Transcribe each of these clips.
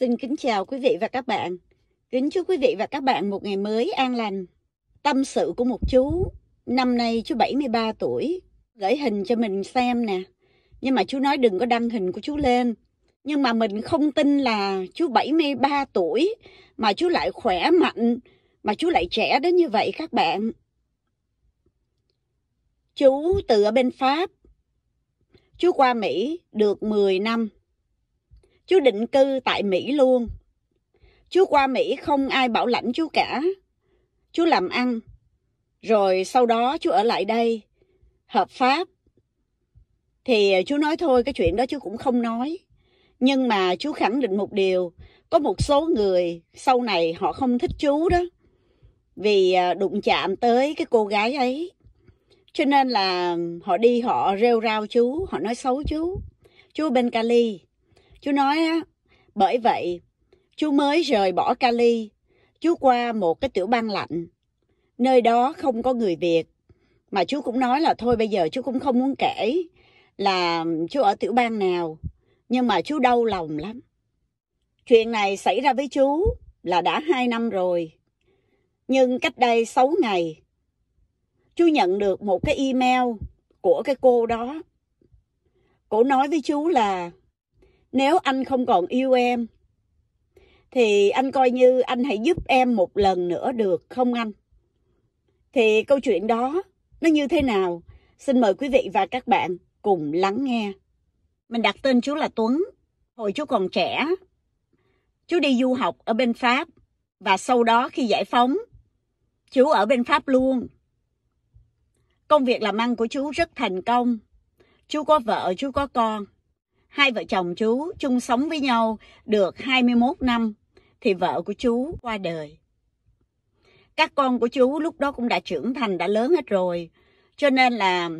Xin kính chào quý vị và các bạn. Kính chúc quý vị và các bạn một ngày mới an lành. Tâm sự của một chú, năm nay chú 73 tuổi, gửi hình cho mình xem nè. Nhưng mà chú nói đừng có đăng hình của chú lên. Nhưng mà mình không tin là chú 73 tuổi mà chú lại khỏe mạnh, mà chú lại trẻ đến như vậy các bạn. Chú từ ở bên Pháp, chú qua Mỹ được 10 năm chú định cư tại Mỹ luôn. Chú qua Mỹ không ai bảo lãnh chú cả. Chú làm ăn, rồi sau đó chú ở lại đây, hợp pháp. Thì chú nói thôi, cái chuyện đó chú cũng không nói. Nhưng mà chú khẳng định một điều, có một số người sau này họ không thích chú đó. Vì à, đụng chạm tới cái cô gái ấy. Cho nên là họ đi họ rêu rao chú, họ nói xấu chú. Chú bên Cali. Chú nói á, bởi vậy, chú mới rời bỏ Cali, chú qua một cái tiểu bang lạnh. Nơi đó không có người Việt. Mà chú cũng nói là thôi bây giờ chú cũng không muốn kể là chú ở tiểu bang nào. Nhưng mà chú đau lòng lắm. Chuyện này xảy ra với chú là đã 2 năm rồi. Nhưng cách đây 6 ngày, chú nhận được một cái email của cái cô đó. Cô nói với chú là nếu anh không còn yêu em thì anh coi như anh hãy giúp em một lần nữa được không anh thì câu chuyện đó nó như thế nào xin mời quý vị và các bạn cùng lắng nghe mình đặt tên chú là tuấn hồi chú còn trẻ chú đi du học ở bên pháp và sau đó khi giải phóng chú ở bên pháp luôn công việc làm ăn của chú rất thành công chú có vợ chú có con Hai vợ chồng chú chung sống với nhau được 21 năm thì vợ của chú qua đời. Các con của chú lúc đó cũng đã trưởng thành, đã lớn hết rồi. Cho nên là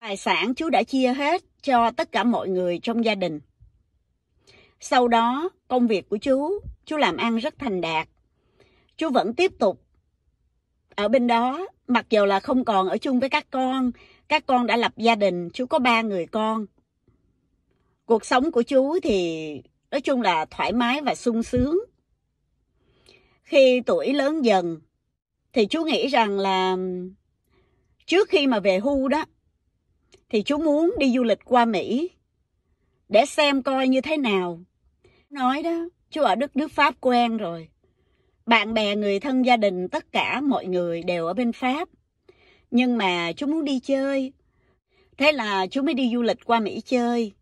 tài sản chú đã chia hết cho tất cả mọi người trong gia đình. Sau đó, công việc của chú, chú làm ăn rất thành đạt. Chú vẫn tiếp tục ở bên đó, mặc dù là không còn ở chung với các con, các con đã lập gia đình, chú có ba người con cuộc sống của chú thì nói chung là thoải mái và sung sướng khi tuổi lớn dần thì chú nghĩ rằng là trước khi mà về hưu đó thì chú muốn đi du lịch qua Mỹ để xem coi như thế nào. Nói đó, chú ở đất nước Pháp quen rồi. Bạn bè, người thân, gia đình, tất cả mọi người đều ở bên Pháp. Nhưng mà chú muốn đi chơi. Thế là chú mới đi du lịch qua Mỹ chơi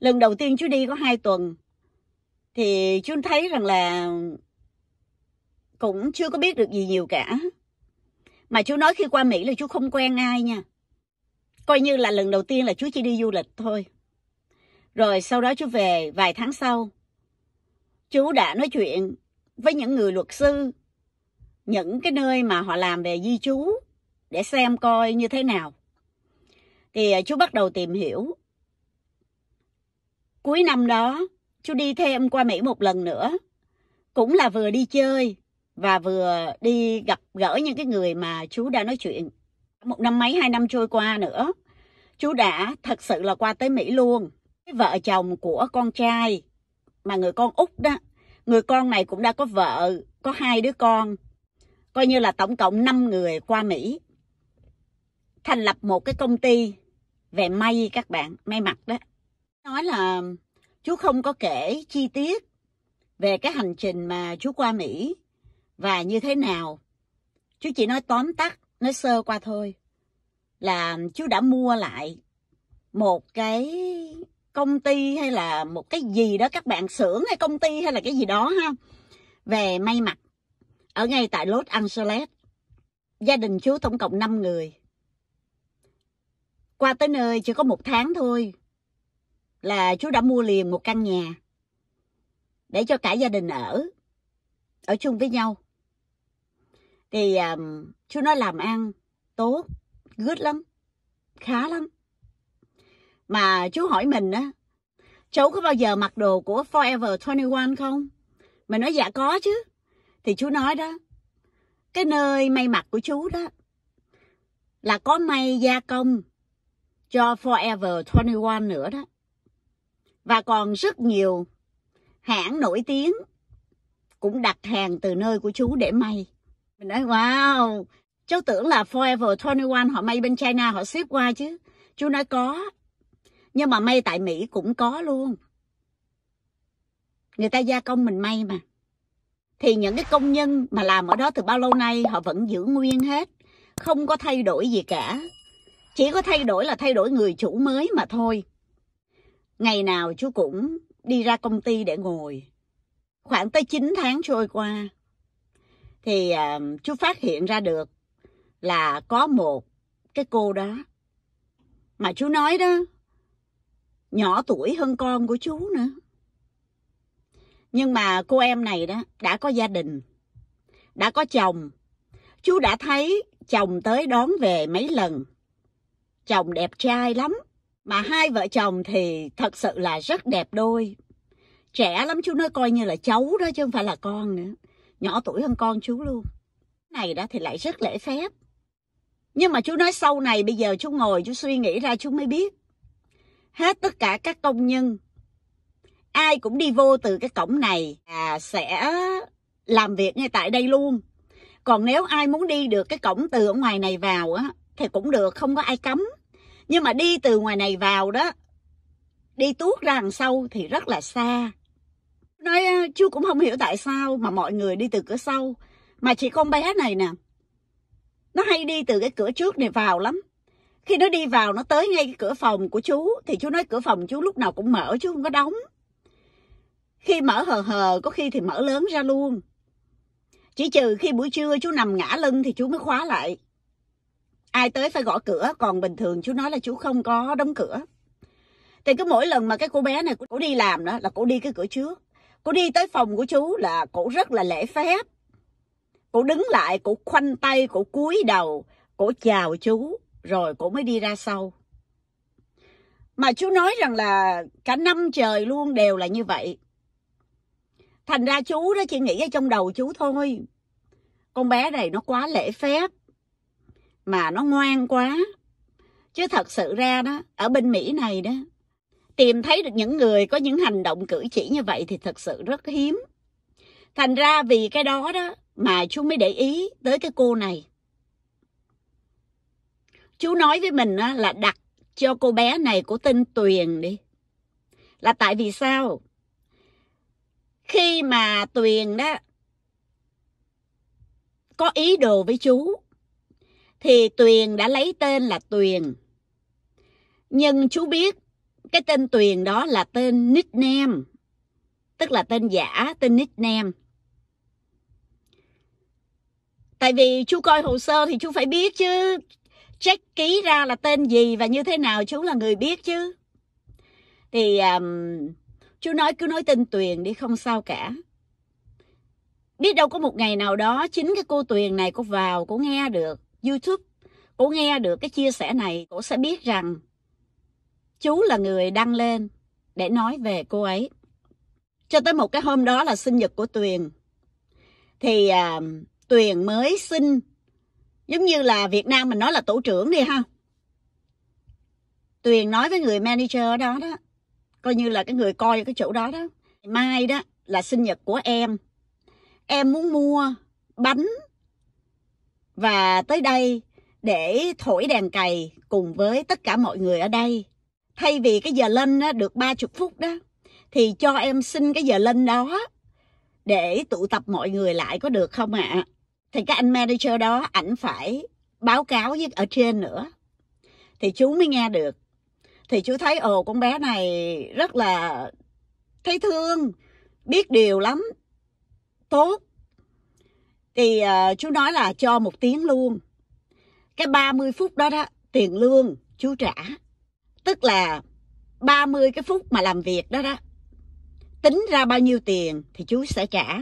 lần đầu tiên chú đi có hai tuần thì chú thấy rằng là cũng chưa có biết được gì nhiều cả mà chú nói khi qua mỹ là chú không quen ai nha coi như là lần đầu tiên là chú chỉ đi du lịch thôi rồi sau đó chú về vài tháng sau chú đã nói chuyện với những người luật sư những cái nơi mà họ làm về di chú để xem coi như thế nào thì ờ, chú bắt đầu tìm hiểu Cuối năm đó, chú đi thêm qua Mỹ một lần nữa. Cũng là vừa đi chơi và vừa đi gặp gỡ những cái người mà chú đã nói chuyện. Một năm mấy, hai năm trôi qua nữa, chú đã thật sự là qua tới Mỹ luôn. Cái vợ chồng của con trai mà người con út đó, người con này cũng đã có vợ, có hai đứa con. Coi như là tổng cộng 5 người qua Mỹ. Thành lập một cái công ty về may các bạn, may mặc đó nói là chú không có kể chi tiết về cái hành trình mà chú qua Mỹ và như thế nào. Chú chỉ nói tóm tắt, nói sơ qua thôi. Là chú đã mua lại một cái công ty hay là một cái gì đó các bạn xưởng hay công ty hay là cái gì đó ha về may mặc ở ngay tại Los Angeles. Gia đình chú tổng cộng 5 người. Qua tới nơi chỉ có một tháng thôi là chú đã mua liền một căn nhà để cho cả gia đình ở ở chung với nhau thì um, chú nói làm ăn tốt good lắm khá lắm mà chú hỏi mình á cháu có bao giờ mặc đồ của Forever 21 không mình nói dạ có chứ thì chú nói đó cái nơi may mặc của chú đó là có may gia công cho Forever 21 nữa đó và còn rất nhiều hãng nổi tiếng cũng đặt hàng từ nơi của chú để may. Mình nói wow, cháu tưởng là Forever 21 họ may bên China họ ship qua chứ. Chú nói có, nhưng mà may tại Mỹ cũng có luôn. Người ta gia công mình may mà. Thì những cái công nhân mà làm ở đó từ bao lâu nay họ vẫn giữ nguyên hết. Không có thay đổi gì cả. Chỉ có thay đổi là thay đổi người chủ mới mà thôi. Ngày nào chú cũng đi ra công ty để ngồi. Khoảng tới 9 tháng trôi qua, thì uh, chú phát hiện ra được là có một cái cô đó. Mà chú nói đó, nhỏ tuổi hơn con của chú nữa. Nhưng mà cô em này đó đã có gia đình, đã có chồng. Chú đã thấy chồng tới đón về mấy lần. Chồng đẹp trai lắm mà hai vợ chồng thì thật sự là rất đẹp đôi trẻ lắm chú nói coi như là cháu đó chứ không phải là con nữa nhỏ tuổi hơn con chú luôn này đó thì lại rất lễ phép nhưng mà chú nói sau này bây giờ chú ngồi chú suy nghĩ ra chú mới biết hết tất cả các công nhân ai cũng đi vô từ cái cổng này à, sẽ làm việc ngay tại đây luôn còn nếu ai muốn đi được cái cổng từ ở ngoài này vào á thì cũng được không có ai cấm nhưng mà đi từ ngoài này vào đó đi tuốt ra đằng sau thì rất là xa nói ờ, chú cũng không hiểu tại sao mà mọi người đi từ cửa sau mà chị con bé này nè nó hay đi từ cái cửa trước này vào lắm khi nó đi vào nó tới ngay cái cửa phòng của chú thì chú nói cửa phòng chú lúc nào cũng mở chú không có đóng khi mở hờ hờ có khi thì mở lớn ra luôn chỉ trừ khi buổi trưa chú nằm ngã lưng thì chú mới khóa lại ai tới phải gõ cửa còn bình thường chú nói là chú không có đóng cửa thì cứ mỗi lần mà cái cô bé này cô đi làm đó là cô đi cái cửa trước cô đi tới phòng của chú là cô rất là lễ phép cô đứng lại cô khoanh tay cô cúi đầu cô chào chú rồi cô mới đi ra sau mà chú nói rằng là cả năm trời luôn đều là như vậy thành ra chú đó chỉ nghĩ ở trong đầu chú thôi con bé này nó quá lễ phép mà nó ngoan quá chứ thật sự ra đó ở bên mỹ này đó tìm thấy được những người có những hành động cử chỉ như vậy thì thật sự rất hiếm thành ra vì cái đó đó mà chú mới để ý tới cái cô này chú nói với mình là đặt cho cô bé này của tên tuyền đi là tại vì sao khi mà tuyền đó có ý đồ với chú thì Tuyền đã lấy tên là Tuyền. Nhưng chú biết cái tên Tuyền đó là tên nickname, tức là tên giả, tên nickname. Tại vì chú coi hồ sơ thì chú phải biết chứ, check ký ra là tên gì và như thế nào chú là người biết chứ. Thì um, chú nói cứ nói tên Tuyền đi không sao cả. Biết đâu có một ngày nào đó chính cái cô Tuyền này cô vào cô nghe được YouTube, cổ nghe được cái chia sẻ này, cổ sẽ biết rằng chú là người đăng lên để nói về cô ấy. Cho tới một cái hôm đó là sinh nhật của Tuyền. Thì à, Tuyền mới sinh, giống như là Việt Nam mình nói là tổ trưởng đi ha. Tuyền nói với người manager đó đó, coi như là cái người coi cái chỗ đó đó. Mai đó là sinh nhật của em. Em muốn mua bánh và tới đây để thổi đèn cày cùng với tất cả mọi người ở đây. Thay vì cái giờ lên được 30 phút đó, thì cho em xin cái giờ lên đó để tụ tập mọi người lại có được không ạ? À? Thì các anh manager đó, ảnh phải báo cáo với ở trên nữa. Thì chú mới nghe được. Thì chú thấy, ồ con bé này rất là thấy thương, biết điều lắm, tốt thì uh, chú nói là cho một tiếng luôn cái 30 phút đó đó tiền lương chú trả tức là 30 cái phút mà làm việc đó đó tính ra bao nhiêu tiền thì chú sẽ trả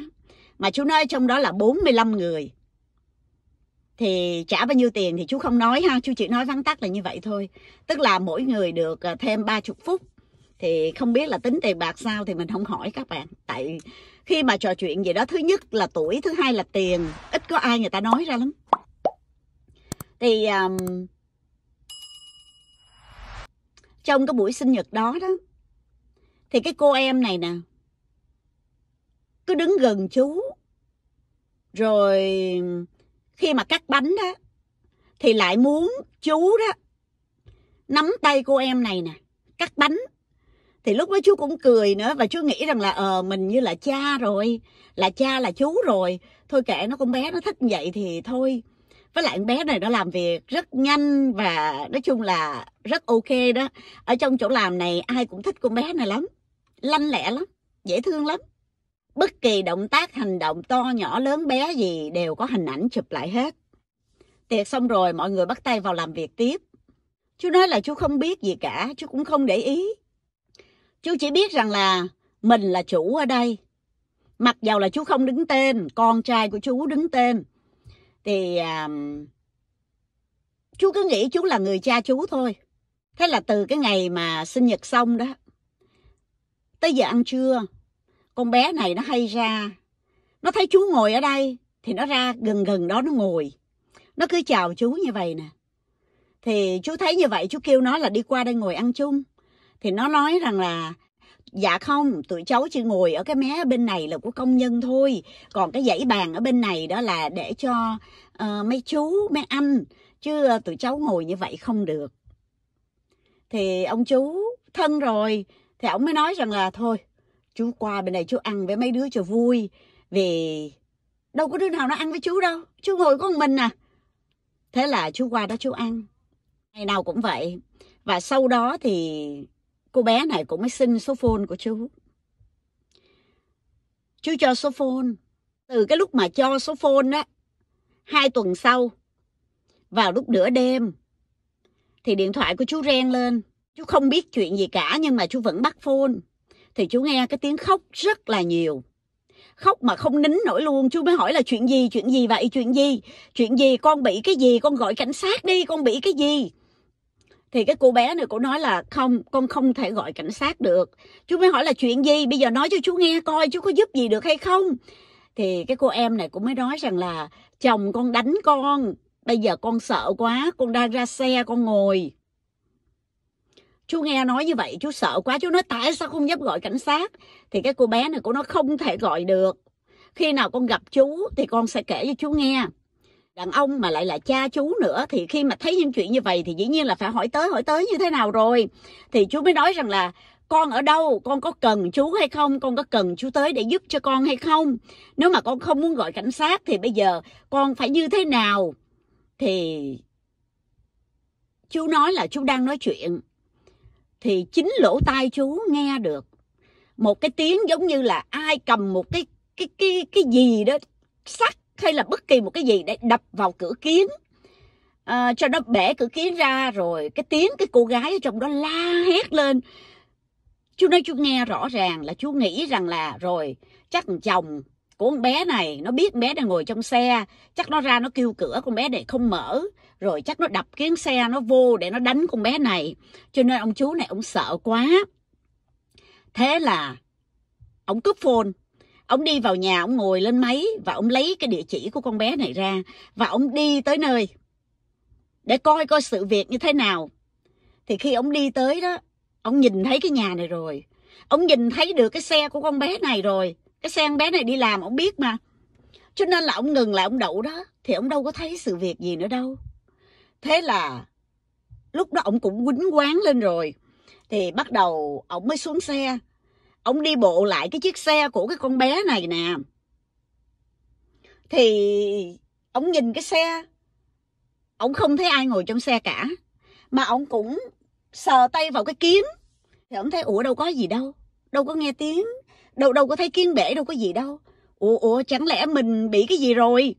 mà chú nói trong đó là 45 người thì trả bao nhiêu tiền thì chú không nói ha chú chỉ nói vắn tắt là như vậy thôi tức là mỗi người được ờ, thêm 30 phút thì không biết là tính tiền bạc sao thì mình không hỏi các bạn tại khi mà trò chuyện gì đó thứ nhất là tuổi thứ hai là tiền ít có ai người ta nói ra lắm thì um, trong cái buổi sinh nhật đó đó thì cái cô em này nè cứ đứng gần chú rồi khi mà cắt bánh đó thì lại muốn chú đó nắm tay cô em này nè cắt bánh thì lúc đó chú cũng cười nữa và chú nghĩ rằng là ờ mình như là cha rồi là cha là chú rồi thôi kệ nó con bé nó thích vậy thì thôi với lại con bé này nó làm việc rất nhanh và nói chung là rất ok đó ở trong chỗ làm này ai cũng thích con bé này lắm lanh lẹ lắm dễ thương lắm bất kỳ động tác hành động to nhỏ lớn bé gì đều có hình ảnh chụp lại hết tiệc xong rồi mọi người bắt tay vào làm việc tiếp chú nói là chú không biết gì cả chú cũng không để ý Chú chỉ biết rằng là mình là chủ ở đây. Mặc dầu là chú không đứng tên, con trai của chú đứng tên. Thì à, chú cứ nghĩ chú là người cha chú thôi. Thế là từ cái ngày mà sinh nhật xong đó, tới giờ ăn trưa, con bé này nó hay ra. Nó thấy chú ngồi ở đây, thì nó ra gần gần đó nó ngồi. Nó cứ chào chú như vậy nè. Thì chú thấy như vậy, chú kêu nó là đi qua đây ngồi ăn chung thì nó nói rằng là dạ không tụi cháu chỉ ngồi ở cái mé bên này là của công nhân thôi còn cái dãy bàn ở bên này đó là để cho uh, mấy chú mấy anh chứ uh, tụi cháu ngồi như vậy không được thì ông chú thân rồi thì ông mới nói rằng là thôi chú qua bên này chú ăn với mấy đứa cho vui vì đâu có đứa nào nó ăn với chú đâu chú ngồi có một mình à thế là chú qua đó chú ăn ngày nào cũng vậy và sau đó thì cô bé này cũng mới xin số phone của chú chú cho số phone từ cái lúc mà cho số phone đó hai tuần sau vào lúc nửa đêm thì điện thoại của chú reng lên chú không biết chuyện gì cả nhưng mà chú vẫn bắt phone thì chú nghe cái tiếng khóc rất là nhiều khóc mà không nín nổi luôn chú mới hỏi là chuyện gì chuyện gì vậy chuyện gì chuyện gì con bị cái gì con gọi cảnh sát đi con bị cái gì thì cái cô bé này cũng nói là không con không thể gọi cảnh sát được chú mới hỏi là chuyện gì bây giờ nói cho chú nghe coi chú có giúp gì được hay không thì cái cô em này cũng mới nói rằng là chồng con đánh con bây giờ con sợ quá con đang ra xe con ngồi chú nghe nói như vậy chú sợ quá chú nói tại sao không dám gọi cảnh sát thì cái cô bé này của nó không thể gọi được khi nào con gặp chú thì con sẽ kể cho chú nghe đàn ông mà lại là cha chú nữa thì khi mà thấy những chuyện như vậy thì dĩ nhiên là phải hỏi tới hỏi tới như thế nào rồi thì chú mới nói rằng là con ở đâu con có cần chú hay không con có cần chú tới để giúp cho con hay không nếu mà con không muốn gọi cảnh sát thì bây giờ con phải như thế nào thì chú nói là chú đang nói chuyện thì chính lỗ tai chú nghe được một cái tiếng giống như là ai cầm một cái cái cái cái gì đó sắc hay là bất kỳ một cái gì để đập vào cửa kiến à, cho nó bể cửa kiến ra rồi cái tiếng cái cô gái ở trong đó la hét lên chú nói chú nghe rõ ràng là chú nghĩ rằng là rồi chắc chồng của con bé này nó biết bé đang ngồi trong xe chắc nó ra nó kêu cửa con bé để không mở rồi chắc nó đập kiến xe nó vô để nó đánh con bé này cho nên ông chú này ông sợ quá thế là ông cướp phone ông đi vào nhà ông ngồi lên máy và ông lấy cái địa chỉ của con bé này ra và ông đi tới nơi để coi coi sự việc như thế nào thì khi ông đi tới đó ông nhìn thấy cái nhà này rồi ông nhìn thấy được cái xe của con bé này rồi cái xe con bé này đi làm ông biết mà cho nên là ông ngừng lại ông đậu đó thì ông đâu có thấy sự việc gì nữa đâu thế là lúc đó ông cũng quýnh quán lên rồi thì bắt đầu ông mới xuống xe ông đi bộ lại cái chiếc xe của cái con bé này nè thì ông nhìn cái xe ông không thấy ai ngồi trong xe cả mà ông cũng sờ tay vào cái kiếm, thì ông thấy ủa đâu có gì đâu đâu có nghe tiếng đâu đâu có thấy kiến bể đâu có gì đâu ủa ủa chẳng lẽ mình bị cái gì rồi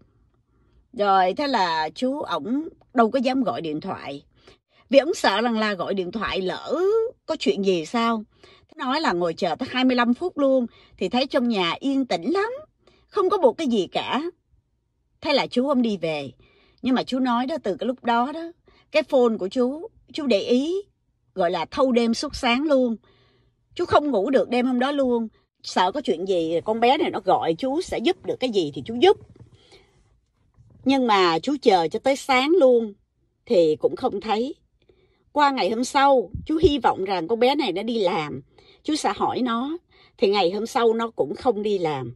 rồi thế là chú ổng đâu có dám gọi điện thoại vì ổng sợ rằng là gọi điện thoại lỡ có chuyện gì sao nói là ngồi chờ tới 25 phút luôn thì thấy trong nhà yên tĩnh lắm, không có một cái gì cả. Thế là chú ông đi về. Nhưng mà chú nói đó từ cái lúc đó đó, cái phone của chú, chú để ý gọi là thâu đêm suốt sáng luôn. Chú không ngủ được đêm hôm đó luôn, sợ có chuyện gì con bé này nó gọi chú sẽ giúp được cái gì thì chú giúp. Nhưng mà chú chờ cho tới sáng luôn thì cũng không thấy. Qua ngày hôm sau, chú hy vọng rằng con bé này nó đi làm chú sẽ hỏi nó, thì ngày hôm sau nó cũng không đi làm.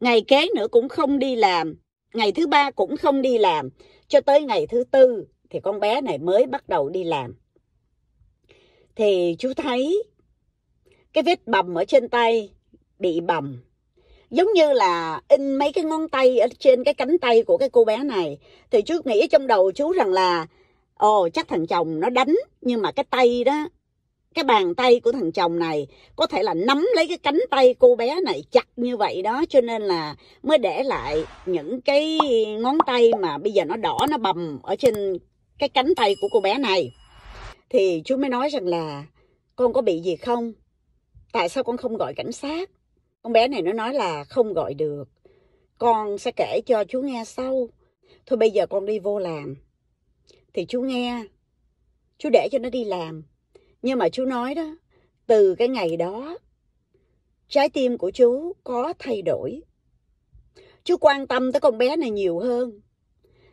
Ngày kế nữa cũng không đi làm, ngày thứ ba cũng không đi làm, cho tới ngày thứ tư thì con bé này mới bắt đầu đi làm. Thì chú thấy cái vết bầm ở trên tay bị bầm giống như là in mấy cái ngón tay ở trên cái cánh tay của cái cô bé này thì chú nghĩ trong đầu chú rằng là ồ chắc thằng chồng nó đánh nhưng mà cái tay đó cái bàn tay của thằng chồng này có thể là nắm lấy cái cánh tay cô bé này chặt như vậy đó cho nên là mới để lại những cái ngón tay mà bây giờ nó đỏ nó bầm ở trên cái cánh tay của cô bé này thì chú mới nói rằng là con có bị gì không tại sao con không gọi cảnh sát con bé này nó nói là không gọi được con sẽ kể cho chú nghe sau thôi bây giờ con đi vô làm thì chú nghe chú để cho nó đi làm nhưng mà chú nói đó, từ cái ngày đó, trái tim của chú có thay đổi. Chú quan tâm tới con bé này nhiều hơn.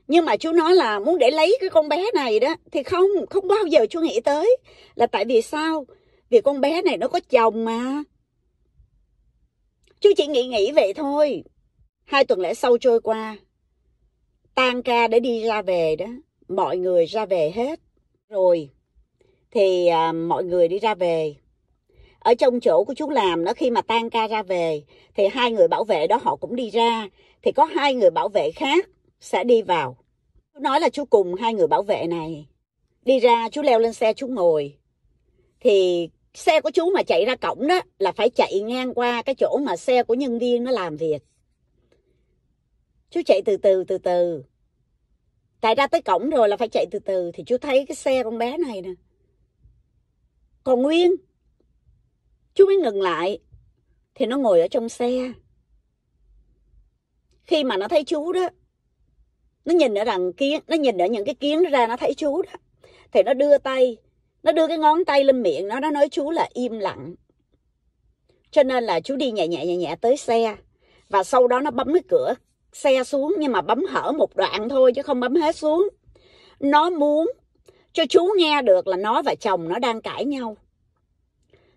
Nhưng mà chú nói là muốn để lấy cái con bé này đó, thì không, không bao giờ chú nghĩ tới. Là tại vì sao? Vì con bé này nó có chồng mà. Chú chỉ nghĩ nghĩ vậy thôi. Hai tuần lễ sau trôi qua, tan ca để đi ra về đó, mọi người ra về hết. Rồi, thì à, mọi người đi ra về ở trong chỗ của chú làm nó khi mà tan ca ra về thì hai người bảo vệ đó họ cũng đi ra thì có hai người bảo vệ khác sẽ đi vào chú nói là chú cùng hai người bảo vệ này đi ra chú leo lên xe chú ngồi thì xe của chú mà chạy ra cổng đó là phải chạy ngang qua cái chỗ mà xe của nhân viên nó làm việc chú chạy từ từ từ từ tại ra tới cổng rồi là phải chạy từ từ thì chú thấy cái xe con bé này nè còn nguyên chú mới ngừng lại thì nó ngồi ở trong xe khi mà nó thấy chú đó nó nhìn ở đằng kiến nó nhìn ở những cái kiến ra nó thấy chú đó thì nó đưa tay nó đưa cái ngón tay lên miệng nó nó nói chú là im lặng cho nên là chú đi nhẹ nhẹ nhẹ nhẹ tới xe và sau đó nó bấm cái cửa xe xuống nhưng mà bấm hở một đoạn thôi chứ không bấm hết xuống nó muốn cho chú nghe được là nó và chồng nó đang cãi nhau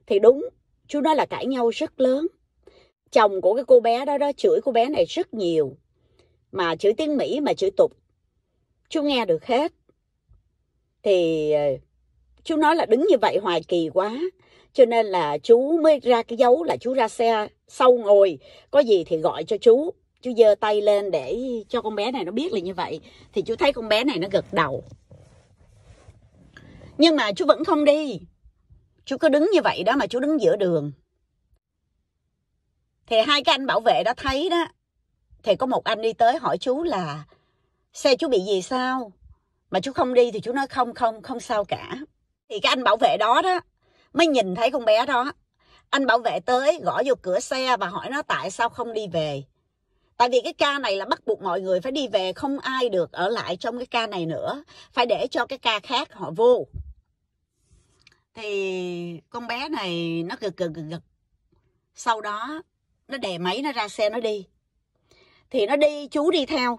thì đúng chú nói là cãi nhau rất lớn chồng của cái cô bé đó đó chửi cô bé này rất nhiều mà chửi tiếng mỹ mà chửi tục chú nghe được hết thì ờ, chú nói là đứng như vậy hoài kỳ quá cho nên là chú mới ra cái dấu là chú ra xe sau ngồi có gì thì gọi cho chú chú giơ tay lên để cho con bé này nó biết là như vậy thì chú thấy con bé này nó gật đầu nhưng mà chú vẫn không đi chú cứ đứng như vậy đó mà chú đứng giữa đường thì hai cái anh bảo vệ đã thấy đó thì có một anh đi tới hỏi chú là xe chú bị gì sao mà chú không đi thì chú nói không không không sao cả thì cái anh bảo vệ đó đó mới nhìn thấy con bé đó anh bảo vệ tới gõ vô cửa xe và hỏi nó tại sao không đi về tại vì cái ca này là bắt buộc mọi người phải đi về không ai được ở lại trong cái ca này nữa phải để cho cái ca khác họ vô thì con bé này nó cực cực cực cực sau đó nó đè máy nó ra xe nó đi thì nó đi chú đi theo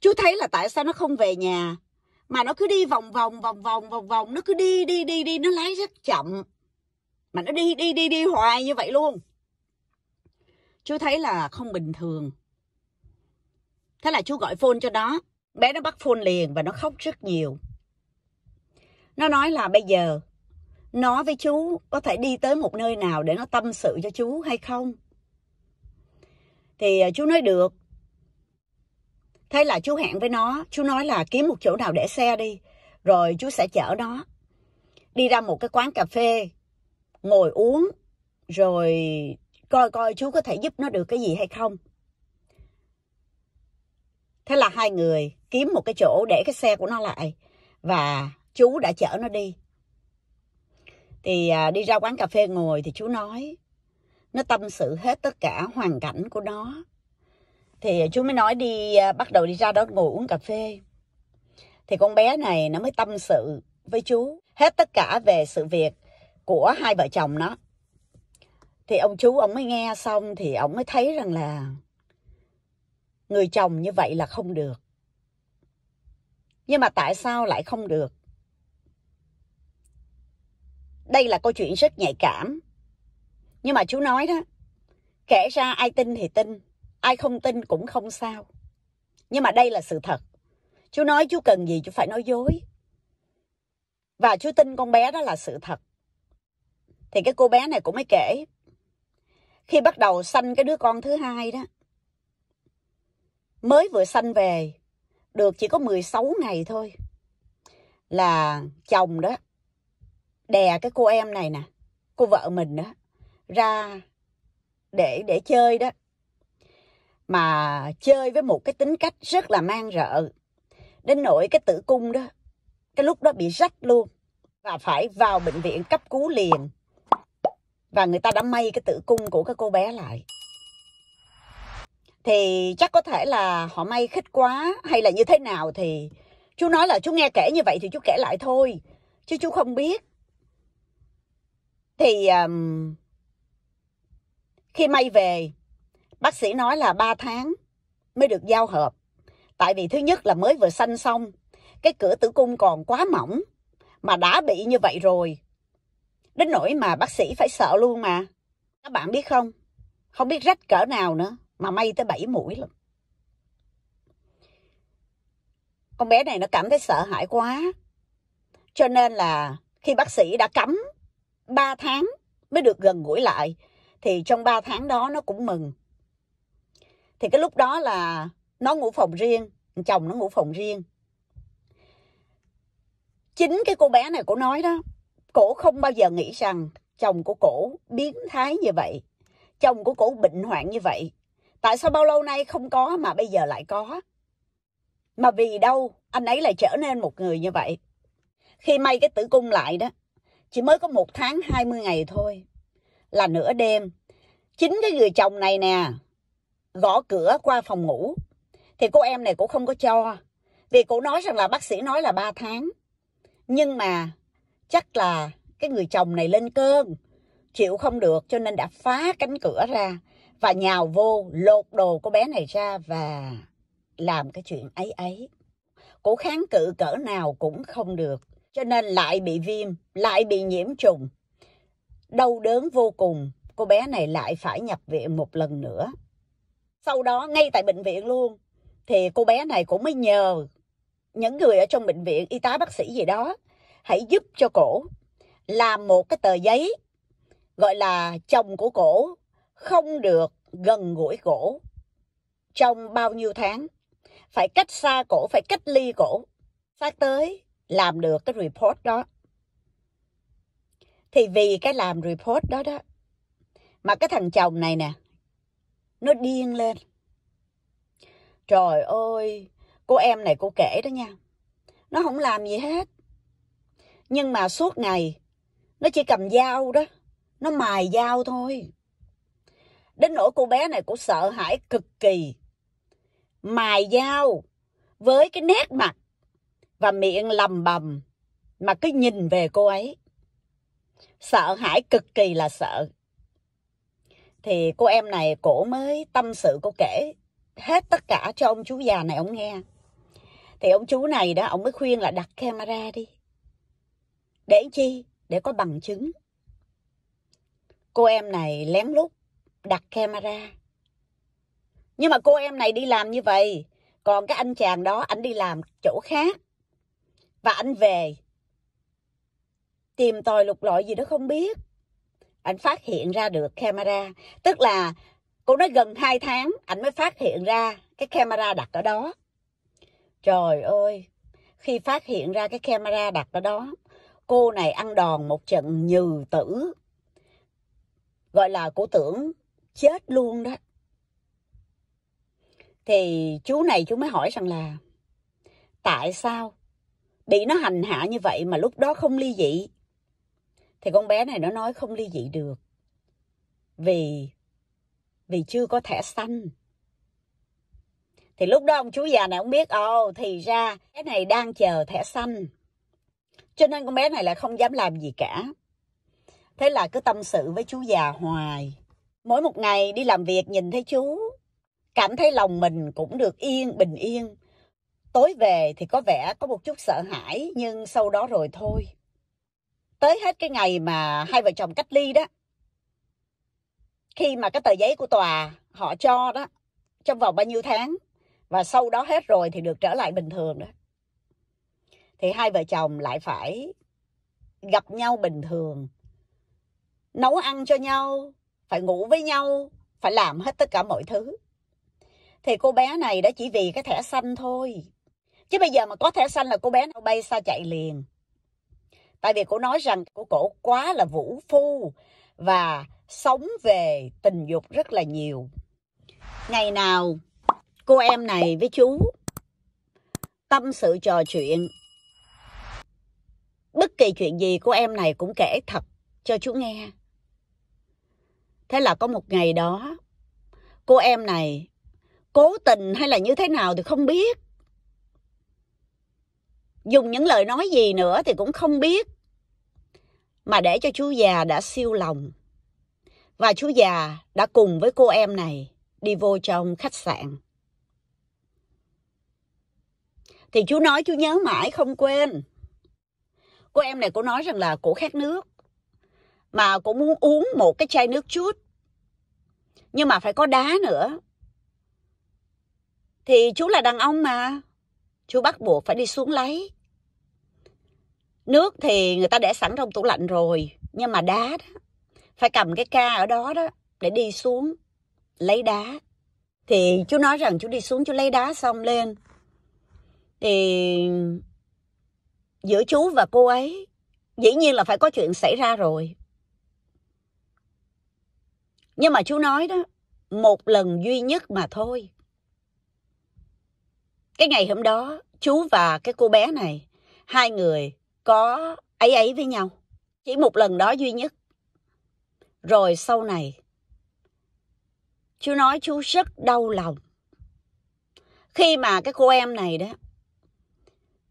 chú thấy là tại sao nó không về nhà mà nó cứ đi vòng vòng vòng vòng vòng vòng nó cứ đi đi đi đi nó lái rất chậm mà nó đi đi đi đi hoài như vậy luôn chú thấy là không bình thường thế là chú gọi phone cho nó bé nó bắt phone liền và nó khóc rất nhiều nó nói là bây giờ nó với chú có thể đi tới một nơi nào để nó tâm sự cho chú hay không thì à, chú nói được thế là chú hẹn với nó chú nói là kiếm một chỗ nào để xe đi rồi chú sẽ chở nó đi ra một cái quán cà phê ngồi uống rồi coi coi chú có thể giúp nó được cái gì hay không thế là hai người kiếm một cái chỗ để cái xe của nó lại và chú đã chở nó đi thì à, đi ra quán cà phê ngồi thì chú nói nó tâm sự hết tất cả hoàn cảnh của nó thì chú mới nói đi à, bắt đầu đi ra đó ngồi uống cà phê thì con bé này nó mới tâm sự với chú hết tất cả về sự việc của hai vợ chồng nó thì ông chú ông mới nghe xong thì ông mới thấy rằng là người chồng như vậy là không được nhưng mà tại sao lại không được đây là câu chuyện rất nhạy cảm. Nhưng mà chú nói đó, kể ra ai tin thì tin, ai không tin cũng không sao. Nhưng mà đây là sự thật. Chú nói chú cần gì chú phải nói dối. Và chú tin con bé đó là sự thật. Thì cái cô bé này cũng mới kể. Khi bắt đầu sanh cái đứa con thứ hai đó, mới vừa sanh về, được chỉ có 16 ngày thôi, là chồng đó đè cái cô em này nè, cô vợ mình đó, ra để để chơi đó. Mà chơi với một cái tính cách rất là man rợ. Đến nỗi cái tử cung đó, cái lúc đó bị rách luôn. Và phải vào bệnh viện cấp cứu liền. Và người ta đã may cái tử cung của cái cô bé lại thì chắc có thể là họ may khích quá hay là như thế nào thì chú nói là chú nghe kể như vậy thì chú kể lại thôi chứ chú không biết thì um, khi may về bác sĩ nói là 3 tháng mới được giao hợp tại vì thứ nhất là mới vừa sanh xong cái cửa tử cung còn quá mỏng mà đã bị như vậy rồi đến nỗi mà bác sĩ phải sợ luôn mà các bạn biết không không biết rách cỡ nào nữa mà may tới 7 mũi lắm con bé này nó cảm thấy sợ hãi quá cho nên là khi bác sĩ đã cấm 3 tháng mới được gần gũi lại thì trong 3 tháng đó nó cũng mừng thì cái lúc đó là nó ngủ phòng riêng chồng nó ngủ phòng riêng chính cái cô bé này cổ nói đó cổ không bao giờ nghĩ rằng chồng của cổ biến thái như vậy chồng của cổ bệnh hoạn như vậy tại sao bao lâu nay không có mà bây giờ lại có mà vì đâu anh ấy lại trở nên một người như vậy khi may cái tử cung lại đó chỉ mới có một tháng 20 ngày thôi. Là nửa đêm. Chính cái người chồng này nè. Gõ cửa qua phòng ngủ. Thì cô em này cũng không có cho. Vì cô nói rằng là bác sĩ nói là 3 tháng. Nhưng mà chắc là cái người chồng này lên cơn. Chịu không được cho nên đã phá cánh cửa ra. Và nhào vô lột đồ cô bé này ra và làm cái chuyện ấy ấy. Cô kháng cự cỡ nào cũng không được cho nên lại bị viêm, lại bị nhiễm trùng. Đau đớn vô cùng, cô bé này lại phải nhập viện một lần nữa. Sau đó ngay tại bệnh viện luôn, thì cô bé này cũng mới nhờ những người ở trong bệnh viện, y tá bác sĩ gì đó, hãy giúp cho cổ làm một cái tờ giấy gọi là chồng của cổ không được gần gũi cổ trong bao nhiêu tháng phải cách xa cổ phải cách ly cổ phát tới làm được cái report đó thì vì cái làm report đó đó mà cái thằng chồng này nè nó điên lên trời ơi cô em này cô kể đó nha nó không làm gì hết nhưng mà suốt ngày nó chỉ cầm dao đó nó mài dao thôi đến nỗi cô bé này cũng sợ hãi cực kỳ mài dao với cái nét mặt và miệng lầm bầm mà cứ nhìn về cô ấy. Sợ hãi cực kỳ là sợ. Thì cô em này cổ mới tâm sự cô kể hết tất cả cho ông chú già này ông nghe. Thì ông chú này đó, ông mới khuyên là đặt camera đi. Để chi? Để có bằng chứng. Cô em này lén lút đặt camera. Nhưng mà cô em này đi làm như vậy, còn cái anh chàng đó, anh đi làm chỗ khác. Và anh về. Tìm tòi lục lọi gì đó không biết. Anh phát hiện ra được camera. Tức là cô nói gần 2 tháng anh mới phát hiện ra cái camera đặt ở đó. Trời ơi, khi phát hiện ra cái camera đặt ở đó, cô này ăn đòn một trận nhừ tử. Gọi là cô tưởng chết luôn đó. Thì chú này chú mới hỏi rằng là tại sao bị nó hành hạ như vậy mà lúc đó không ly dị thì con bé này nó nói không ly dị được vì vì chưa có thẻ xanh thì lúc đó ông chú già này ông biết ồ thì ra cái này đang chờ thẻ xanh cho nên con bé này là không dám làm gì cả thế là cứ tâm sự với chú già hoài mỗi một ngày đi làm việc nhìn thấy chú cảm thấy lòng mình cũng được yên bình yên Tối về thì có vẻ có một chút sợ hãi nhưng sau đó rồi thôi. Tới hết cái ngày mà hai vợ chồng cách ly đó. Khi mà cái tờ giấy của tòa họ cho đó trong vòng bao nhiêu tháng và sau đó hết rồi thì được trở lại bình thường đó. Thì hai vợ chồng lại phải gặp nhau bình thường. Nấu ăn cho nhau, phải ngủ với nhau, phải làm hết tất cả mọi thứ. Thì cô bé này đã chỉ vì cái thẻ xanh thôi chứ bây giờ mà có thẻ xanh là cô bé nó bay xa chạy liền tại vì cô nói rằng của cổ quá là vũ phu và sống về tình dục rất là nhiều ngày nào cô em này với chú tâm sự trò chuyện bất kỳ chuyện gì cô em này cũng kể thật cho chú nghe thế là có một ngày đó cô em này cố tình hay là như thế nào thì không biết dùng những lời nói gì nữa thì cũng không biết mà để cho chú già đã siêu lòng và chú già đã cùng với cô em này đi vô trong khách sạn thì chú nói chú nhớ mãi không quên cô em này cô nói rằng là cổ khát nước mà cô muốn uống một cái chai nước chút nhưng mà phải có đá nữa thì chú là đàn ông mà chú bắt buộc phải đi xuống lấy nước thì người ta để sẵn trong tủ lạnh rồi nhưng mà đá đó phải cầm cái ca ở đó đó để đi xuống lấy đá thì chú nói rằng chú đi xuống chú lấy đá xong lên thì giữa chú và cô ấy dĩ nhiên là phải có chuyện xảy ra rồi nhưng mà chú nói đó một lần duy nhất mà thôi cái ngày hôm đó chú và cái cô bé này hai người có ấy ấy với nhau. Chỉ một lần đó duy nhất. Rồi sau này, chú nói chú rất đau lòng. Khi mà cái cô em này đó,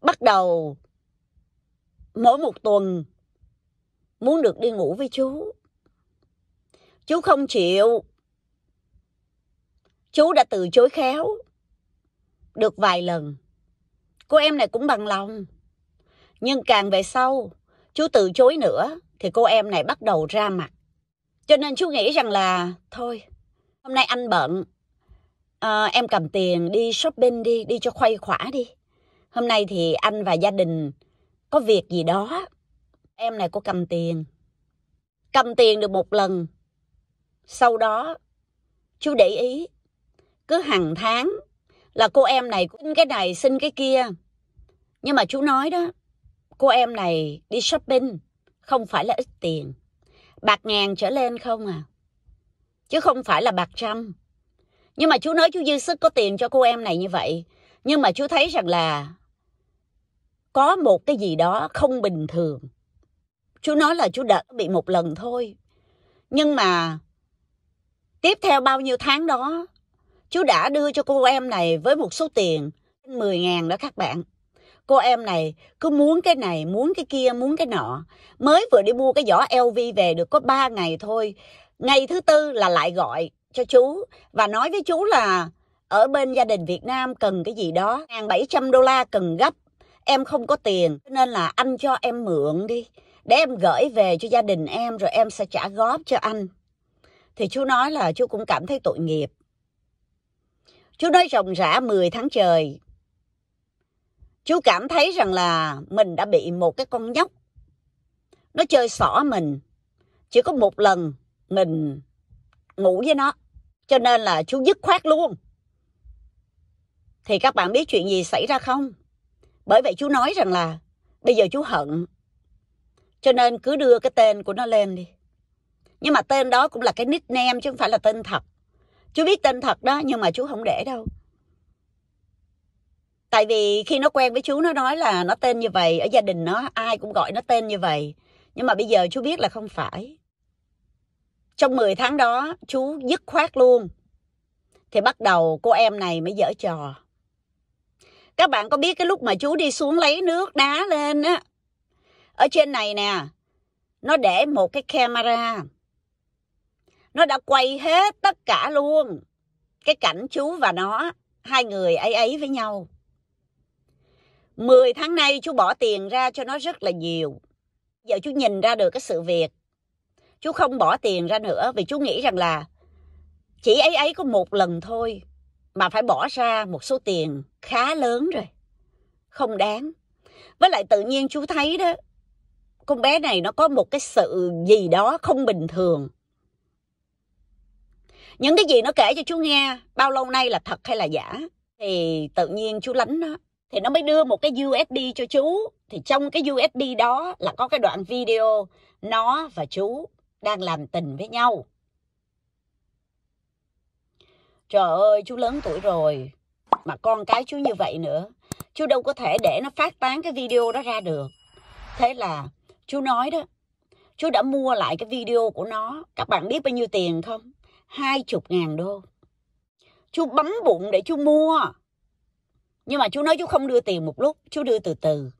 bắt đầu mỗi một tuần muốn được đi ngủ với chú. Chú không chịu. Chú đã từ chối khéo được vài lần. Cô em này cũng bằng lòng. Nhưng càng về sau, chú từ chối nữa thì cô em này bắt đầu ra mặt. Cho nên chú nghĩ rằng là thôi, hôm nay anh bận, à, em cầm tiền đi shopping đi, đi cho khuây khỏa đi. Hôm nay thì anh và gia đình có việc gì đó. Em này cô cầm tiền. Cầm tiền được một lần. Sau đó, chú để ý, cứ hàng tháng là cô em này xin cái này xin cái kia. Nhưng mà chú nói đó, cô em này đi shopping không phải là ít tiền. Bạc ngàn trở lên không à? Chứ không phải là bạc trăm. Nhưng mà chú nói chú dư sức có tiền cho cô em này như vậy. Nhưng mà chú thấy rằng là có một cái gì đó không bình thường. Chú nói là chú đã bị một lần thôi. Nhưng mà tiếp theo bao nhiêu tháng đó, chú đã đưa cho cô em này với một số tiền 10 ngàn đó các bạn cô em này cứ muốn cái này muốn cái kia muốn cái nọ mới vừa đi mua cái giỏ lv về được có 3 ngày thôi ngày thứ tư là lại gọi cho chú và nói với chú là ở bên gia đình Việt Nam cần cái gì đó, 700 đô la cần gấp, em không có tiền, nên là anh cho em mượn đi, để em gửi về cho gia đình em rồi em sẽ trả góp cho anh. Thì chú nói là chú cũng cảm thấy tội nghiệp. Chú nói rộng rã 10 tháng trời, chú cảm thấy rằng là mình đã bị một cái con nhóc nó chơi xỏ mình chỉ có một lần mình ngủ với nó cho nên là chú dứt khoát luôn thì các bạn biết chuyện gì xảy ra không bởi vậy chú nói rằng là bây giờ chú hận cho nên cứ đưa cái tên của nó lên đi nhưng mà tên đó cũng là cái nickname chứ không phải là tên thật chú biết tên thật đó nhưng mà chú không để đâu tại vì khi nó quen với chú nó nói là nó tên như vậy ở gia đình nó ai cũng gọi nó tên như vậy nhưng mà bây giờ chú biết là không phải trong 10 tháng đó chú dứt khoát luôn thì bắt đầu cô em này mới dở trò các bạn có biết cái lúc mà chú đi xuống lấy nước đá lên á ở trên này nè nó để một cái camera nó đã quay hết tất cả luôn cái cảnh chú và nó hai người ấy ấy với nhau 10 tháng nay chú bỏ tiền ra cho nó rất là nhiều. Giờ chú nhìn ra được cái sự việc. Chú không bỏ tiền ra nữa vì chú nghĩ rằng là chỉ ấy ấy có một lần thôi mà phải bỏ ra một số tiền khá lớn rồi. Không đáng. Với lại tự nhiên chú thấy đó, con bé này nó có một cái sự gì đó không bình thường. Những cái gì nó kể cho chú nghe bao lâu nay là thật hay là giả thì tự nhiên chú lánh nó thì nó mới đưa một cái USB cho chú thì trong cái USB đó là có cái đoạn video nó và chú đang làm tình với nhau trời ơi chú lớn tuổi rồi mà con cái chú như vậy nữa chú đâu có thể để nó phát tán cái video đó ra được thế là chú nói đó chú đã mua lại cái video của nó các bạn biết bao nhiêu tiền không hai chục ngàn đô chú bấm bụng để chú mua nhưng mà chú nói chú không đưa tiền một lúc, chú đưa từ từ.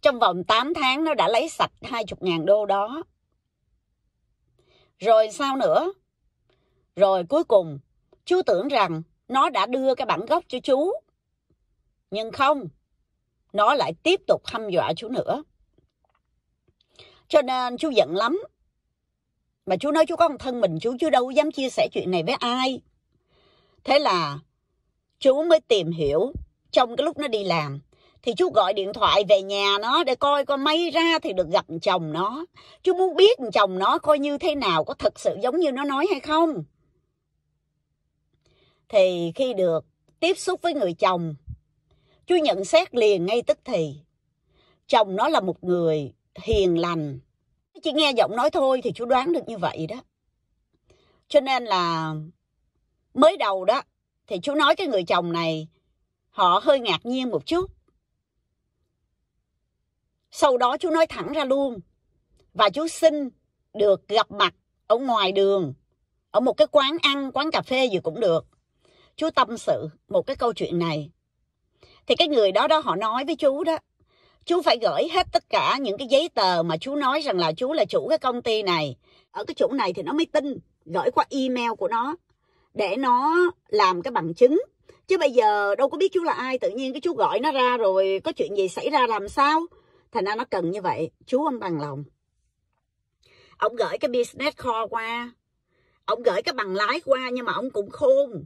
Trong vòng 8 tháng nó đã lấy sạch 20 ngàn đô đó. Rồi sao nữa? Rồi cuối cùng, chú tưởng rằng nó đã đưa cái bản gốc cho chú. Nhưng không, nó lại tiếp tục hăm dọa chú nữa. Cho nên chú giận lắm. Mà chú nói chú có con thân mình chú, chứ đâu dám chia sẻ chuyện này với ai. Thế là chú mới tìm hiểu trong cái lúc nó đi làm thì chú gọi điện thoại về nhà nó để coi coi may ra thì được gặp chồng nó chú muốn biết chồng nó coi như thế nào có thật sự giống như nó nói hay không thì khi được tiếp xúc với người chồng chú nhận xét liền ngay tức thì chồng nó là một người hiền lành chỉ nghe giọng nói thôi thì chú đoán được như vậy đó cho nên là mới đầu đó thì chú nói cái người chồng này, họ hơi ngạc nhiên một chút. Sau đó chú nói thẳng ra luôn. Và chú xin được gặp mặt ở ngoài đường, ở một cái quán ăn, quán cà phê gì cũng được. Chú tâm sự một cái câu chuyện này. Thì cái người đó đó họ nói với chú đó, chú phải gửi hết tất cả những cái giấy tờ mà chú nói rằng là chú là chủ cái công ty này. Ở cái chỗ này thì nó mới tin, gửi qua email của nó để nó làm cái bằng chứng chứ bây giờ đâu có biết chú là ai tự nhiên cái chú gọi nó ra rồi có chuyện gì xảy ra làm sao thành ra nó cần như vậy chú ông bằng lòng ông gửi cái business call qua ông gửi cái bằng lái qua nhưng mà ông cũng khôn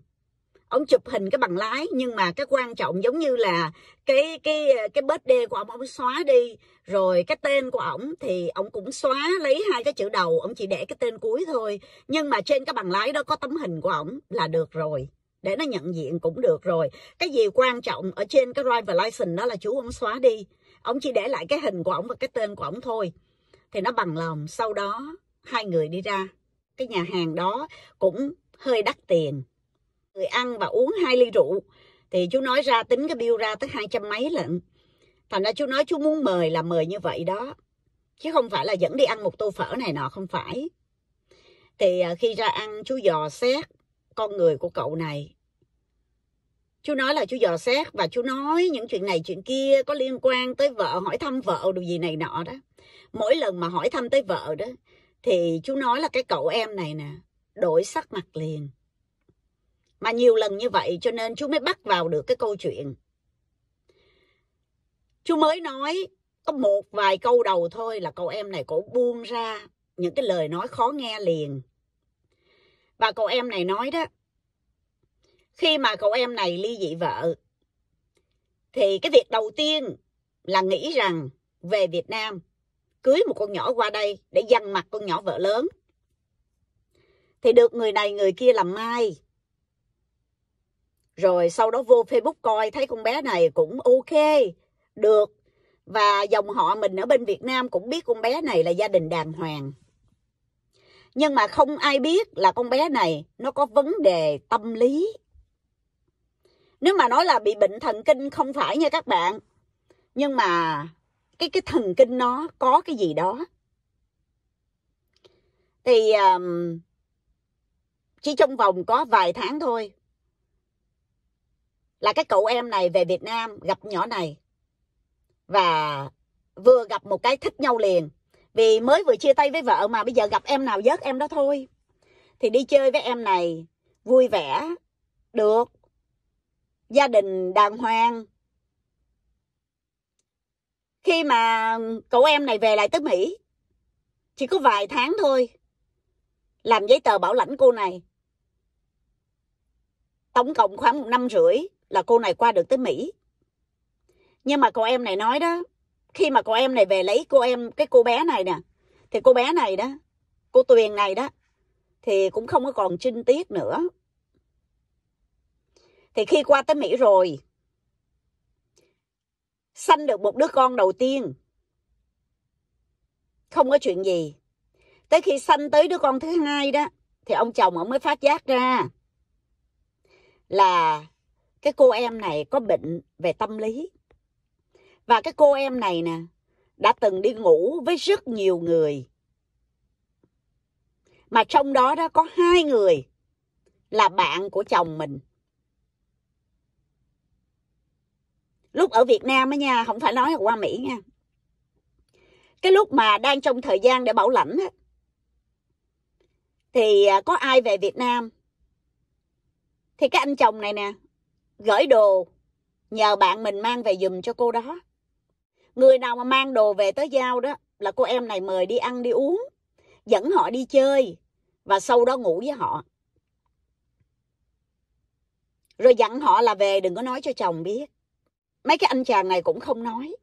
ông chụp hình cái bằng lái nhưng mà cái quan trọng giống như là cái cái cái bớt đê của ông ông xóa đi rồi cái tên của ổng thì ổng cũng xóa lấy hai cái chữ đầu ổng chỉ để cái tên cuối thôi nhưng mà trên cái bằng lái đó có tấm hình của ổng là được rồi để nó nhận diện cũng được rồi cái gì quan trọng ở trên cái driver license đó là chú ông xóa đi ổng chỉ để lại cái hình của ổng và cái tên của ổng thôi thì nó bằng lòng sau đó hai người đi ra cái nhà hàng đó cũng hơi đắt tiền người ăn và uống hai ly rượu thì chú nói ra tính cái bill ra tới hai trăm mấy lận thành ra chú nói chú muốn mời là mời như vậy đó chứ không phải là dẫn đi ăn một tô phở này nọ không phải thì à, khi ra ăn chú dò xét con người của cậu này chú nói là chú dò xét và chú nói những chuyện này chuyện kia có liên quan tới vợ hỏi thăm vợ đồ gì này nọ đó mỗi lần mà hỏi thăm tới vợ đó thì chú nói là cái cậu em này nè đổi sắc mặt liền mà nhiều lần như vậy cho nên chú mới bắt vào được cái câu chuyện. Chú mới nói có một vài câu đầu thôi là cậu em này cổ buông ra những cái lời nói khó nghe liền. Và cậu em này nói đó, khi mà cậu em này ly dị vợ, thì cái việc đầu tiên là nghĩ rằng về Việt Nam, cưới một con nhỏ qua đây để dằn mặt con nhỏ vợ lớn. Thì được người này người kia làm mai, rồi sau đó vô facebook coi thấy con bé này cũng ok được và dòng họ mình ở bên việt nam cũng biết con bé này là gia đình đàng hoàng nhưng mà không ai biết là con bé này nó có vấn đề tâm lý nếu mà nói là bị bệnh thần kinh không phải nha các bạn nhưng mà cái cái thần kinh nó có cái gì đó thì um, chỉ trong vòng có vài tháng thôi là cái cậu em này về Việt Nam gặp nhỏ này và vừa gặp một cái thích nhau liền vì mới vừa chia tay với vợ mà bây giờ gặp em nào vớt em đó thôi thì đi chơi với em này vui vẻ được gia đình đàng hoàng khi mà cậu em này về lại tới mỹ chỉ có vài tháng thôi làm giấy tờ bảo lãnh cô này tổng cộng khoảng một năm rưỡi là cô này qua được tới Mỹ. Nhưng mà cô em này nói đó, khi mà cô em này về lấy cô em, cái cô bé này nè, thì cô bé này đó, cô Tuyền này đó, thì cũng không có còn trinh tiết nữa. Thì khi qua tới Mỹ rồi, sanh được một đứa con đầu tiên, không có chuyện gì. Tới khi sanh tới đứa con thứ hai đó, thì ông chồng ông mới phát giác ra là cái cô em này có bệnh về tâm lý và cái cô em này nè đã từng đi ngủ với rất nhiều người mà trong đó đó có hai người là bạn của chồng mình lúc ở Việt Nam á nha không phải nói qua Mỹ nha cái lúc mà đang trong thời gian để bảo lãnh á thì à, có ai về Việt Nam thì cái anh chồng này nè gửi đồ nhờ bạn mình mang về giùm cho cô đó người nào mà mang đồ về tới giao đó là cô em này mời đi ăn đi uống dẫn họ đi chơi và sau đó ngủ với họ rồi dặn họ là về đừng có nói cho chồng biết mấy cái anh chàng này cũng không nói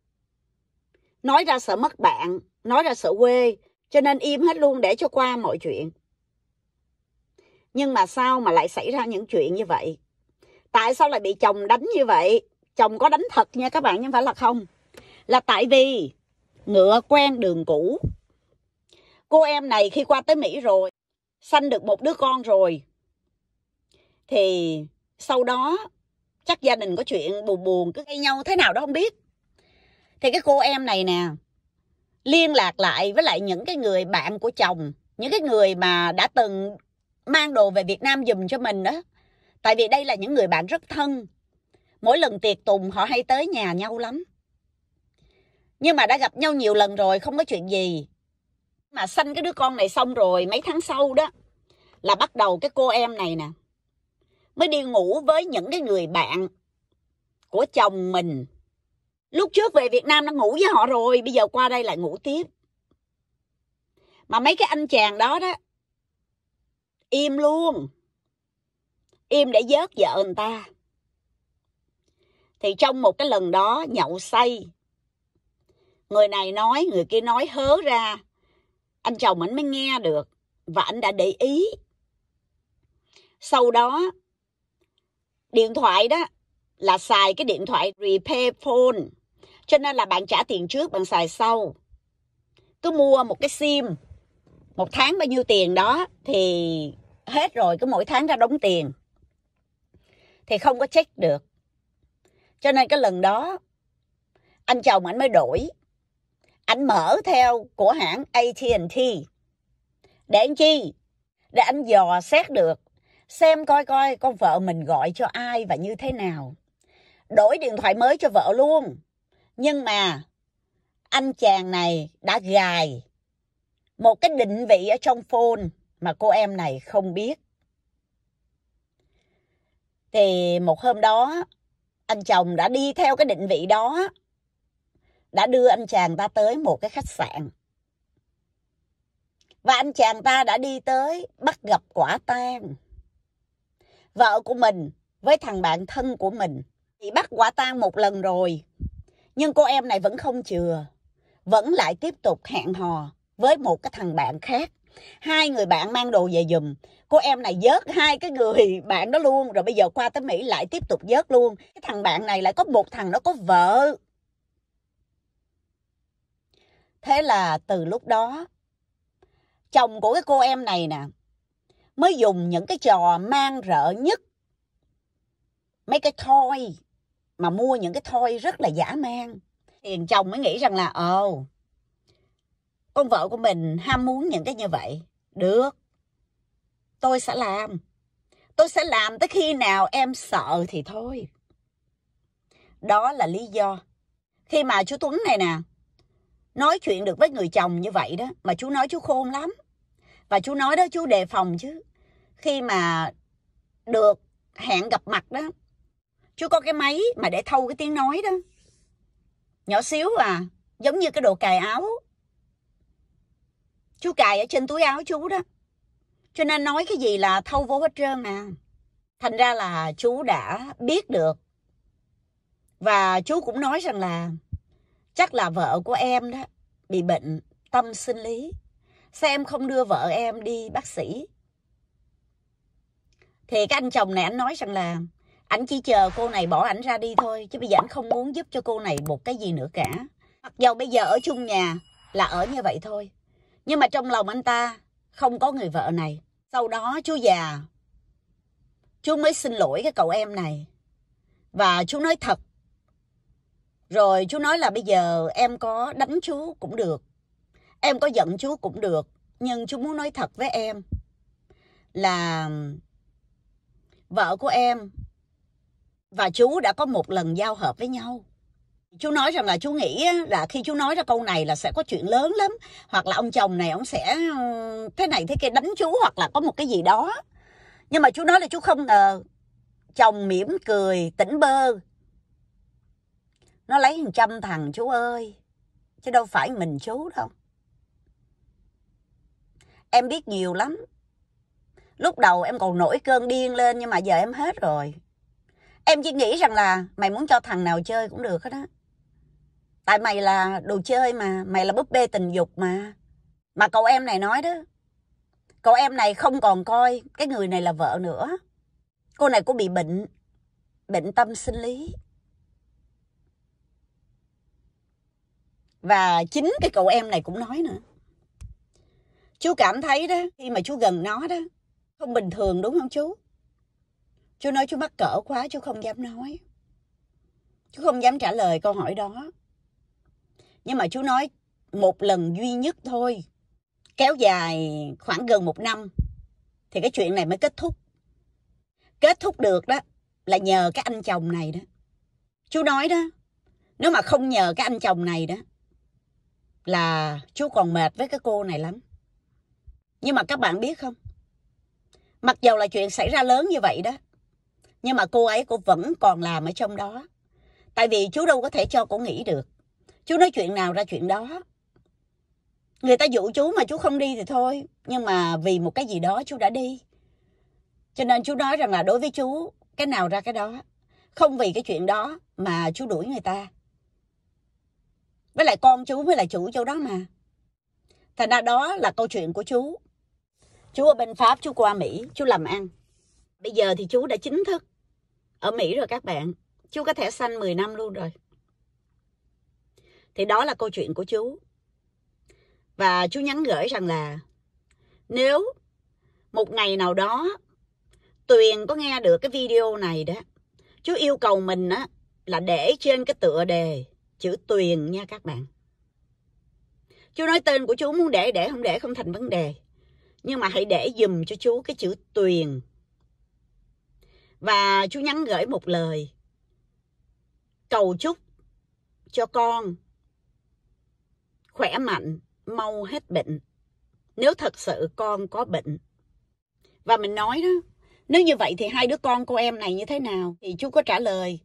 nói ra sợ mất bạn nói ra sợ quê cho nên im hết luôn để cho qua mọi chuyện nhưng mà sao mà lại xảy ra những chuyện như vậy tại sao lại bị chồng đánh như vậy chồng có đánh thật nha các bạn nhưng phải là không là tại vì ngựa quen đường cũ cô em này khi qua tới mỹ rồi sanh được một đứa con rồi thì sau đó chắc gia đình có chuyện buồn buồn cứ gây nhau thế nào đó không biết thì cái cô em này nè liên lạc lại với lại những cái người bạn của chồng những cái người mà đã từng mang đồ về Việt Nam dùm cho mình đó tại vì đây là những người bạn rất thân mỗi lần tiệc tùng họ hay tới nhà nhau lắm nhưng mà đã gặp nhau nhiều lần rồi không có chuyện gì mà sanh cái đứa con này xong rồi mấy tháng sau đó là bắt đầu cái cô em này nè mới đi ngủ với những cái người bạn của chồng mình lúc trước về việt nam nó ngủ với họ rồi bây giờ qua đây lại ngủ tiếp mà mấy cái anh chàng đó đó im luôn im để vớt vợ người ta thì trong một cái lần đó nhậu say người này nói người kia nói hớ ra anh chồng ảnh mới nghe được và anh đã để ý sau đó điện thoại đó là xài cái điện thoại repair phone cho nên là bạn trả tiền trước bạn xài sau cứ mua một cái sim một tháng bao nhiêu tiền đó thì hết rồi cứ mỗi tháng ra đóng tiền thì không có check được cho nên cái lần đó anh chồng anh mới đổi anh mở theo của hãng AT&T để anh chi để anh dò xét được xem coi coi con vợ mình gọi cho ai và như thế nào đổi điện thoại mới cho vợ luôn nhưng mà anh chàng này đã gài một cái định vị ở trong phone mà cô em này không biết thì một hôm đó anh chồng đã đi theo cái định vị đó đã đưa anh chàng ta tới một cái khách sạn và anh chàng ta đã đi tới bắt gặp quả tang vợ của mình với thằng bạn thân của mình bị bắt quả tang một lần rồi nhưng cô em này vẫn không chừa vẫn lại tiếp tục hẹn hò với một cái thằng bạn khác hai người bạn mang đồ về giùm cô em này vớt hai cái người bạn đó luôn rồi bây giờ qua tới mỹ lại tiếp tục vớt luôn cái thằng bạn này lại có một thằng nó có vợ thế là từ lúc đó chồng của cái cô em này nè mới dùng những cái trò mang rợ nhất mấy cái thoi mà mua những cái thoi rất là giả mang tiền chồng mới nghĩ rằng là ồ con vợ của mình ham muốn những cái như vậy được tôi sẽ làm tôi sẽ làm tới khi nào em sợ thì thôi đó là lý do khi mà chú tuấn này nè nói chuyện được với người chồng như vậy đó mà chú nói chú khôn lắm và chú nói đó chú đề phòng chứ khi mà được hẹn gặp mặt đó chú có cái máy mà để thâu cái tiếng nói đó nhỏ xíu à giống như cái đồ cài áo chú cài ở trên túi áo chú đó cho nên nói cái gì là thâu vô hết trơn à thành ra là chú đã biết được và chú cũng nói rằng là chắc là vợ của em đó bị bệnh tâm sinh lý sao em không đưa vợ em đi bác sĩ thì cái anh chồng này anh nói rằng là anh chỉ chờ cô này bỏ ảnh ra đi thôi chứ bây giờ anh không muốn giúp cho cô này một cái gì nữa cả mặc dầu bây giờ ở chung nhà là ở như vậy thôi nhưng mà trong lòng anh ta không có người vợ này. Sau đó chú già, chú mới xin lỗi cái cậu em này. Và chú nói thật. Rồi chú nói là bây giờ em có đánh chú cũng được. Em có giận chú cũng được. Nhưng chú muốn nói thật với em là vợ của em và chú đã có một lần giao hợp với nhau chú nói rằng là chú nghĩ là khi chú nói ra câu này là sẽ có chuyện lớn lắm hoặc là ông chồng này ông sẽ thế này thế kia đánh chú hoặc là có một cái gì đó nhưng mà chú nói là chú không ngờ chồng mỉm cười tỉnh bơ nó lấy hàng trăm thằng chú ơi chứ đâu phải mình chú đâu em biết nhiều lắm lúc đầu em còn nổi cơn điên lên nhưng mà giờ em hết rồi em chỉ nghĩ rằng là mày muốn cho thằng nào chơi cũng được hết á tại mày là đồ chơi mà mày là búp bê tình dục mà mà cậu em này nói đó cậu em này không còn coi cái người này là vợ nữa cô này cũng bị bệnh bệnh tâm sinh lý và chính cái cậu em này cũng nói nữa chú cảm thấy đó khi mà chú gần nó đó không bình thường đúng không chú chú nói chú mắc cỡ quá chú không dám nói chú không dám trả lời câu hỏi đó nhưng mà chú nói một lần duy nhất thôi kéo dài khoảng gần một năm thì cái chuyện này mới kết thúc kết thúc được đó là nhờ cái anh chồng này đó chú nói đó nếu mà không nhờ cái anh chồng này đó là chú còn mệt với cái cô này lắm nhưng mà các bạn biết không mặc dầu là chuyện xảy ra lớn như vậy đó nhưng mà cô ấy cô vẫn còn làm ở trong đó tại vì chú đâu có thể cho cô nghỉ được chú nói chuyện nào ra chuyện đó người ta dụ chú mà chú không đi thì thôi nhưng mà vì một cái gì đó chú đã đi cho nên chú nói rằng là đối với chú cái nào ra cái đó không vì cái chuyện đó mà chú đuổi người ta với lại con chú mới là chủ chỗ đó mà thành ra đó là câu chuyện của chú chú ở bên pháp chú qua mỹ chú làm ăn bây giờ thì chú đã chính thức ở mỹ rồi các bạn chú có thẻ xanh 10 năm luôn rồi thì đó là câu chuyện của chú. Và chú nhắn gửi rằng là nếu một ngày nào đó Tuyền có nghe được cái video này đó, chú yêu cầu mình á là để trên cái tựa đề chữ Tuyền nha các bạn. Chú nói tên của chú muốn để để không để không thành vấn đề. Nhưng mà hãy để dùm cho chú cái chữ Tuyền. Và chú nhắn gửi một lời cầu chúc cho con khỏe mạnh, mau hết bệnh. Nếu thật sự con có bệnh. Và mình nói đó, nếu như vậy thì hai đứa con cô em này như thế nào? Thì chú có trả lời.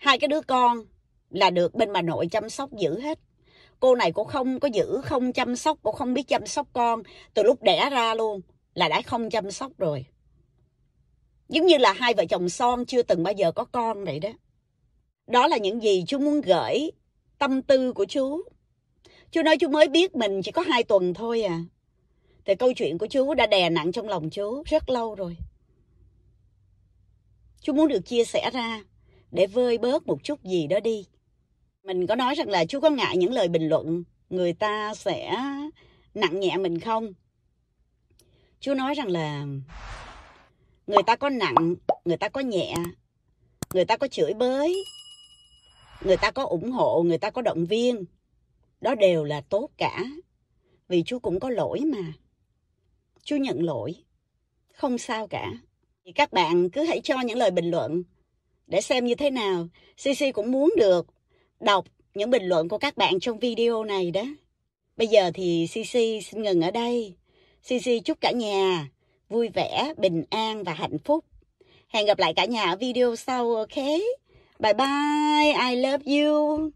Hai cái đứa con là được bên bà nội chăm sóc giữ hết. Cô này cô không có giữ, không chăm sóc, cô không biết chăm sóc con. Từ lúc đẻ ra luôn là đã không chăm sóc rồi. Giống như là hai vợ chồng son chưa từng bao giờ có con vậy đó. Đó là những gì chú muốn gửi tâm tư của chú chú nói chú mới biết mình chỉ có hai tuần thôi à thì câu chuyện của chú đã đè nặng trong lòng chú rất lâu rồi chú muốn được chia sẻ ra để vơi bớt một chút gì đó đi mình có nói rằng là chú có ngại những lời bình luận người ta sẽ nặng nhẹ mình không chú nói rằng là người ta có nặng người ta có nhẹ người ta có chửi bới người ta có ủng hộ người ta có động viên đó đều là tốt cả. Vì chú cũng có lỗi mà. Chú nhận lỗi. Không sao cả. Thì các bạn cứ hãy cho những lời bình luận để xem như thế nào. cc cũng muốn được đọc những bình luận của các bạn trong video này đó. Bây giờ thì cc xin ngừng ở đây. cc chúc cả nhà vui vẻ, bình an và hạnh phúc. Hẹn gặp lại cả nhà ở video sau, ok? Bye bye, I love you.